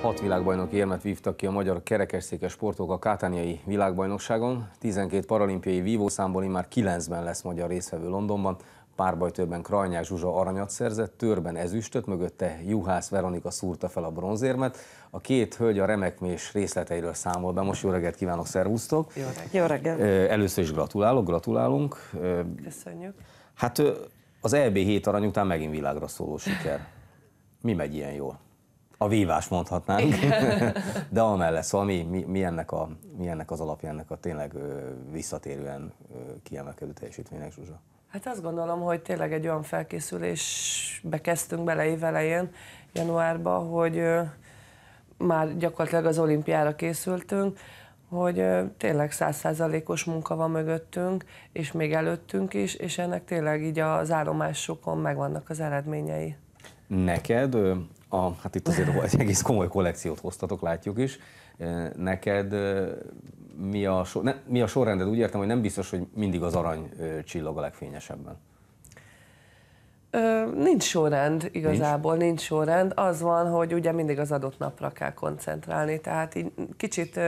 Hat világbajnoki érmet vívtak ki a magyar kerekesszékes sportok a Kátániai világbajnokságon. 12 paralimpiai vívószámból már 9-ben lesz magyar részvevő Londonban. Párbajtőben Krajnyák Zsuzsa aranyat szerzett, törben ezüstöt, mögötte Juhász Veronika szúrta fel a bronzérmet. A két hölgy a remekmés részleteiről számol be. Most jó reggelt kívánok, szervusztok! Jó reggelt! Jó reggelt. Először is gratulálok, gratulálunk. Köszönjük! Hát az EB 7 arany után megint világra szóló siker. Mi megy ilyen jól? A vívás mondhatnánk, de amellett, szóval mi, mi, mi, ennek a, mi ennek az alapja, ennek a tényleg visszatérően kiemelkedő teljesítménynek, Zsuzsa? Hát azt gondolom, hogy tényleg egy olyan felkészülésbe kezdtünk bele évelején, januárba, hogy már gyakorlatilag az olimpiára készültünk, hogy tényleg százszázalékos munka van mögöttünk, és még előttünk is, és ennek tényleg így az állomásokon megvannak az eredményei. Neked a, hát itt azért egy egész komoly kollekciót hoztatok, látjuk is. Neked mi a, sor, ne, mi a sorrended? Úgy értem, hogy nem biztos, hogy mindig az arany csillog a legfényesebben. Ö, nincs sorrend igazából, nincs? nincs sorrend. Az van, hogy ugye mindig az adott napra kell koncentrálni, tehát így kicsit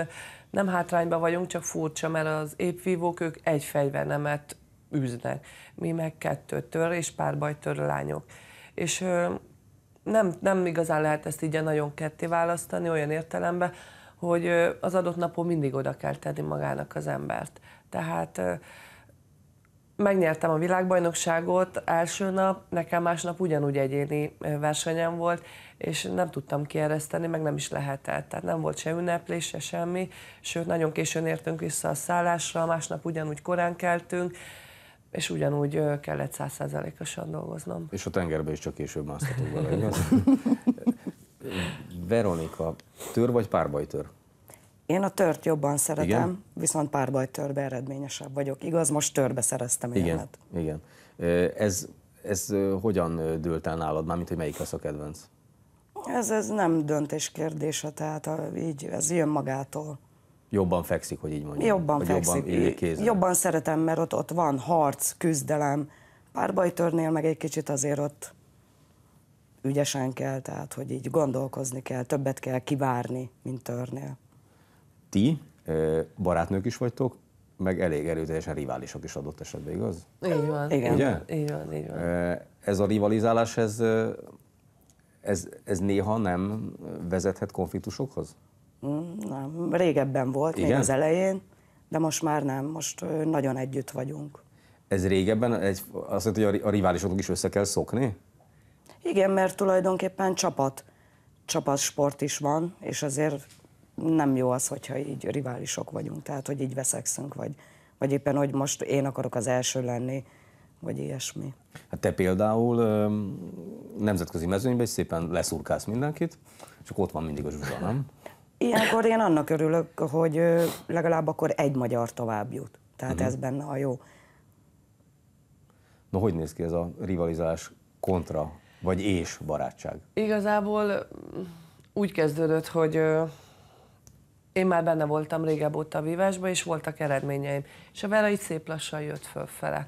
nem hátrányban vagyunk, csak furcsa, mert az épvívók ők egy fegyvernemet űznek, mi meg kettőt tör, és pár tör a lányok. És nem, nem igazán lehet ezt így nagyon ketté választani olyan értelemben, hogy az adott napon mindig oda kell tenni magának az embert. Tehát megnyertem a világbajnokságot első nap, nekem másnap ugyanúgy egyéni versenyem volt, és nem tudtam kiereszteni, meg nem is lehetett. Tehát nem volt se ünneplés, se semmi, sőt, nagyon későn értünk vissza a szállásra, másnap ugyanúgy korán keltünk, és ugyanúgy kellett százszázalékosan dolgoznom. És a tengerbe is csak később másztatok vele, igaz? Veronika, tör vagy párbajtör? Én a tört jobban szeretem, Igen? viszont párbajtörbe eredményesebb vagyok. Igaz, most törbe szereztem Igen. Igen, Igen. Ez, ez hogyan dőlt el nálad? Mármint, hogy melyik lesz a kedvenc? Ez, ez nem döntés kérdése, tehát a, így, ez jön magától jobban fekszik, hogy így mondjam. Jobban hogy fekszik. Jobban, jobban szeretem, mert ott, ott van harc, küzdelem. törnél meg egy kicsit azért ott ügyesen kell, tehát hogy így gondolkozni kell, többet kell kivárni, mint törnél. Ti barátnők is vagytok, meg elég erőteljesen riválisok is adott esetben, igaz? Így van. Igen. Ugye? Így van, így van. Ez a rivalizálás, ez, ez, ez néha nem vezethet konfliktusokhoz? Mm, nem, régebben volt, Igen? még az elején, de most már nem, most nagyon együtt vagyunk. Ez régebben egy, azt mondta, hogy a riválisoknak is össze kell szokni? Igen, mert tulajdonképpen csapat, csapatsport is van, és azért nem jó az, hogyha így riválisok vagyunk, tehát hogy így veszekszünk, vagy, vagy éppen, hogy most én akarok az első lenni, vagy ilyesmi. Hát te például nemzetközi mezőnyben is szépen leszurkálsz mindenkit, csak ott van mindig a zsuzsa, nem? Ilyenkor én annak örülök, hogy legalább akkor egy magyar tovább jut. Tehát mm. ez benne a jó. No, hogy néz ki ez a rivalizálás kontra, vagy és barátság? Igazából mm, úgy kezdődött, hogy én már benne voltam régebb óta a vívásban, és voltak eredményeim. És a Vera így szép lassan jött fölfele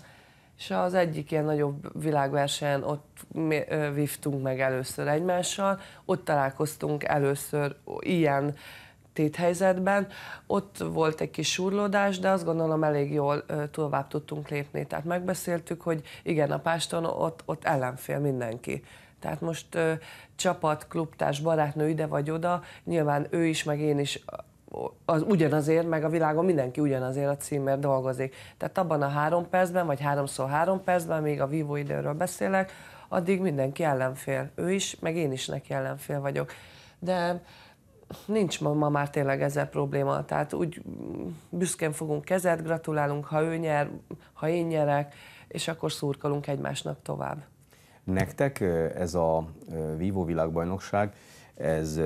és az egyik ilyen nagyobb világversenyen ott vívtunk meg először egymással, ott találkoztunk először ilyen téthelyzetben. Ott volt egy kis surlódás, de azt gondolom elég jól tovább tudtunk lépni. Tehát megbeszéltük, hogy igen, a Páston ott, ott ellenfél mindenki. Tehát most ö, csapat, klubtárs, barátnő ide vagy oda, nyilván ő is, meg én is az ugyanazért, meg a világon mindenki ugyanazért a címért dolgozik. Tehát abban a három percben, vagy háromszor három percben, még a vívó időről beszélek, addig mindenki ellenfél. Ő is, meg én is neki ellenfél vagyok. De nincs ma, ma már tényleg ezzel probléma. Tehát úgy büszkén fogunk kezet, gratulálunk, ha ő nyer, ha én nyerek, és akkor szurkolunk egymásnak tovább. Nektek ez a vívó világbajnokság, ez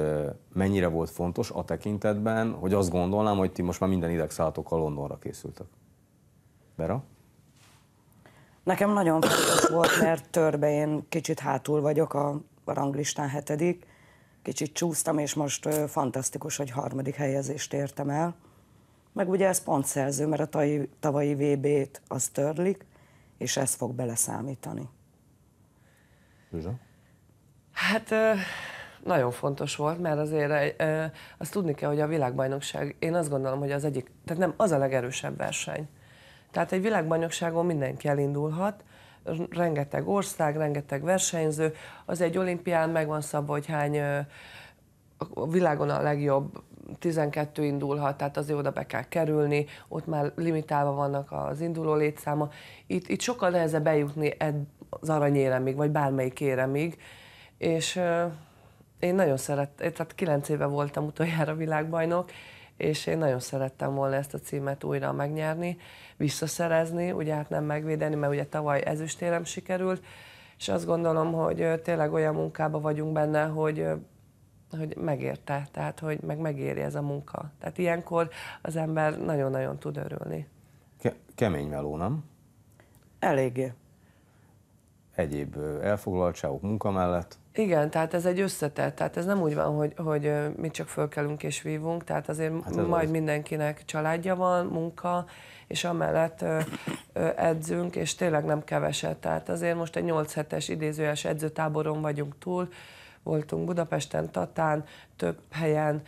mennyire volt fontos a tekintetben, hogy azt gondolnám, hogy ti most már minden a Londonra készültek? Vera? Nekem nagyon fontos volt, mert törbe én kicsit hátul vagyok a ranglistán hetedik, kicsit csúsztam, és most ö, fantasztikus, hogy harmadik helyezést értem el. Meg ugye ez pontszerző, mert a tavalyi, tavalyi VB-t az törlik, és ez fog beleszámítani. Zsuzsa? Hát... Ö nagyon fontos volt, mert azért e, azt tudni kell, hogy a világbajnokság, én azt gondolom, hogy az egyik, tehát nem az a legerősebb verseny. Tehát egy világbajnokságon mindenki elindulhat, rengeteg ország, rengeteg versenyző, az egy olimpián megvan szabva, hogy hány eh, a világon a legjobb 12 indulhat, tehát azért oda be kell kerülni, ott már limitálva vannak az induló létszáma. Itt, itt sokkal nehezebb bejutni az aranyéremig, vagy bármelyik éremig, és én nagyon szerettem, tehát kilenc éve voltam utoljára világbajnok, és én nagyon szerettem volna ezt a címet újra megnyerni, visszaszerezni, ugye hát nem megvédeni, mert ugye tavaly ezüstérem sikerült, és azt gondolom, hogy tényleg olyan munkába vagyunk benne, hogy hogy megérte, tehát hogy meg megéri ez a munka. Tehát ilyenkor az ember nagyon-nagyon tud örülni. Ke- kemény meló, nem? Eléggé egyéb elfoglaltságok, munka mellett? Igen, tehát ez egy összetett, tehát ez nem úgy van, hogy, hogy mi csak fölkelünk és vívunk, tehát azért hát majd az. mindenkinek családja van, munka, és amellett ö, ö, edzünk, és tényleg nem keveset, tehát azért most egy 8 hetes idézőes edzőtáboron vagyunk túl, voltunk Budapesten, Tatán, több helyen,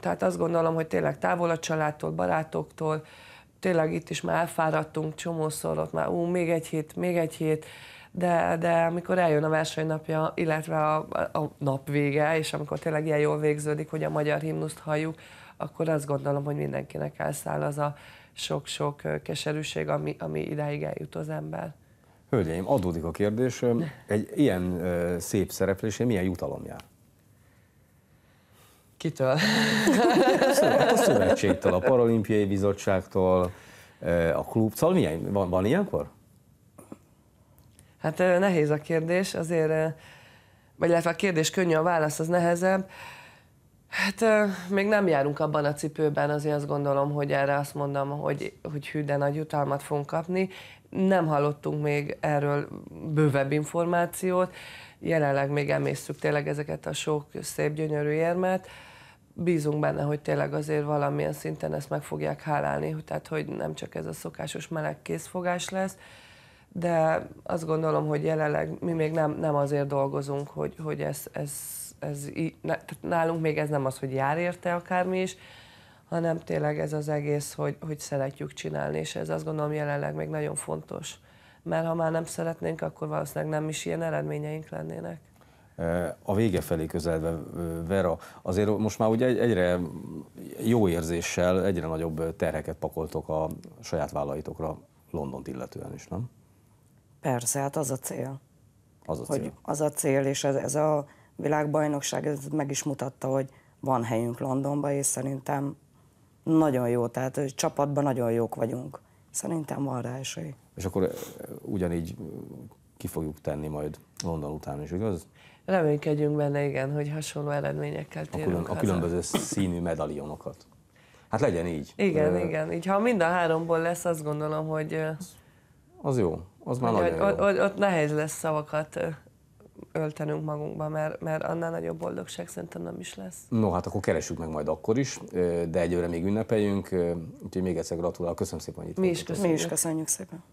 tehát azt gondolom, hogy tényleg távol a családtól, barátoktól, tényleg itt is már elfáradtunk csomószor, ott már ú, még egy hét, még egy hét, de, de amikor eljön a versenynapja, illetve a, a nap vége, és amikor tényleg ilyen jól végződik, hogy a magyar himnuszt halljuk, akkor azt gondolom, hogy mindenkinek elszáll az a sok-sok keserűség, ami, ami idáig eljut az ember. Hölgyeim, adódik a kérdés, egy ilyen szép szereplésé milyen jutalom jár? Kitől? Hát a hát szövetségtől, a Paralimpiai Bizottságtól, eh, a klub, szóval milyen, van, van ilyenkor? Hát eh, nehéz a kérdés, azért, eh, vagy lehet a kérdés könnyű, a válasz az nehezebb. Hát még nem járunk abban a cipőben, azért azt gondolom, hogy erre azt mondom, hogy, hogy hű, de nagy jutalmat fogunk kapni. Nem hallottunk még erről bővebb információt, jelenleg még emésztük tényleg ezeket a sok szép, gyönyörű érmet bízunk benne, hogy tényleg azért valamilyen szinten ezt meg fogják hálálni, tehát hogy nem csak ez a szokásos meleg készfogás lesz, de azt gondolom, hogy jelenleg mi még nem, nem azért dolgozunk, hogy, hogy ez, ez, ez így, nálunk még ez nem az, hogy jár érte akármi is, hanem tényleg ez az egész, hogy, hogy szeretjük csinálni, és ez azt gondolom jelenleg még nagyon fontos. Mert ha már nem szeretnénk, akkor valószínűleg nem is ilyen eredményeink lennének. Eh, a vége felé közeledve, eh, Vera, azért most már ugye egyre jó érzéssel, egyre nagyobb eh, terheket pakoltok a saját vállalatokra Londont illetően is, nem? Persze, hát az a cél. Az a hogy cél. Az a cél, és ez, ez a világbajnokság ez meg is mutatta, hogy van helyünk Londonba, és szerintem nagyon jó, tehát csapatban nagyon jók vagyunk. Szerintem van rá esély. És akkor ugyanígy ki fogjuk tenni majd London után is, igaz? Reménykedjünk benne, igen, hogy hasonló eredményekkel térünk a, külön, a különböző színű medalionokat. Hát legyen így. Igen, Ö... igen. Így, ha mind a háromból lesz, azt gondolom, hogy... Az, jó. Az már hogy, nagyon jó. Ott, ott nehéz lesz szavakat öltenünk magunkba, mert, mert annál nagyobb boldogság szerintem nem is lesz. No, hát akkor keressük meg majd akkor is, de egyőre még ünnepeljünk, úgyhogy még egyszer gratulálok, köszönöm szépen, hogy itt Mi is köszönjük. Mi is köszönjük szépen.